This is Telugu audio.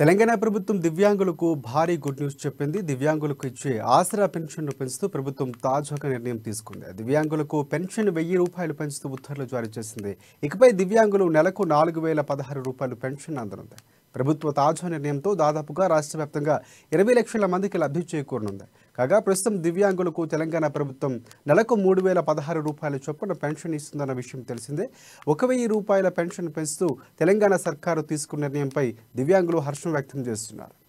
తెలంగాణ ప్రభుత్వం దివ్యాంగులకు భారీ గుడ్ న్యూస్ చెప్పింది దివ్యాంగులకు ఇచ్చే ఆసరా పెన్షన్ను పెంచుతూ ప్రభుత్వం తాజాగా నిర్ణయం తీసుకుంది దివ్యాంగులకు పెన్షన్ వెయ్యి రూపాయలు పెంచుతూ ఉత్తర్వులు జారీ చేసింది ఇకపై దివ్యాంగులు నెలకు నాలుగు వేల పదహారు రూపాయలు పెన్షన్ అందనుంది ప్రభుత్వ తాజా నిర్ణయంతో దాదాపుగా రాష్ట్ర వ్యాప్తంగా ఇరవై లక్షల మందికి లబ్ధి చేకూరనుంది కాగా ప్రస్తుతం దివ్యాంగులకు తెలంగాణ ప్రభుత్వం నెలకు మూడు వేల పదహారు రూపాయల చొప్పున పెన్షన్ ఇస్తుందన్న విషయం తెలిసిందే ఒక వెయ్యి రూపాయల పెన్షన్ పెంచుతూ తెలంగాణ సర్కారు తీసుకున్న నిర్ణయంపై దివ్యాంగులు హర్షం వ్యక్తం చేస్తున్నారు